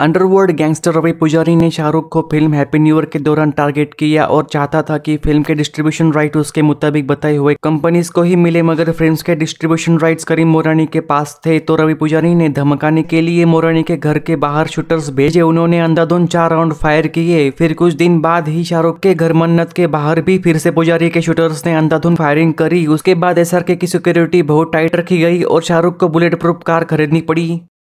underworld gangster Ravi पुजारी ने शाहरुख को फिल्म हैप्पी न्यू ईयर के दौरान टारगेट किया और चाहता था कि फिल्म के डिस्ट्रीब्यूशन राइट उसके मुताबिक बताए हुए कंपनीज को ही मिले मगर फिल्म के डिस्ट्रीब्यूशन राइट्स करीम मोरानी के पास थे तो रवि पुजारी ने धमकाने के लिए मोरानी के घर के बाहर शूटर्स भेजे उन्होंने अंधाधुन चार राउंड फायर किए फिर कुछ दिन बाद ही शाहरुख के घर मन्नत के बाहर भी फिर से पुजारी के शूटर्स ने अंधाधुन फायरिंग करी उसके बाद एस की सिक्योरिटी बहुत टाइट रखी गई और शाहरुख को बुलेट प्रूफ कार खरीदनी पड़ी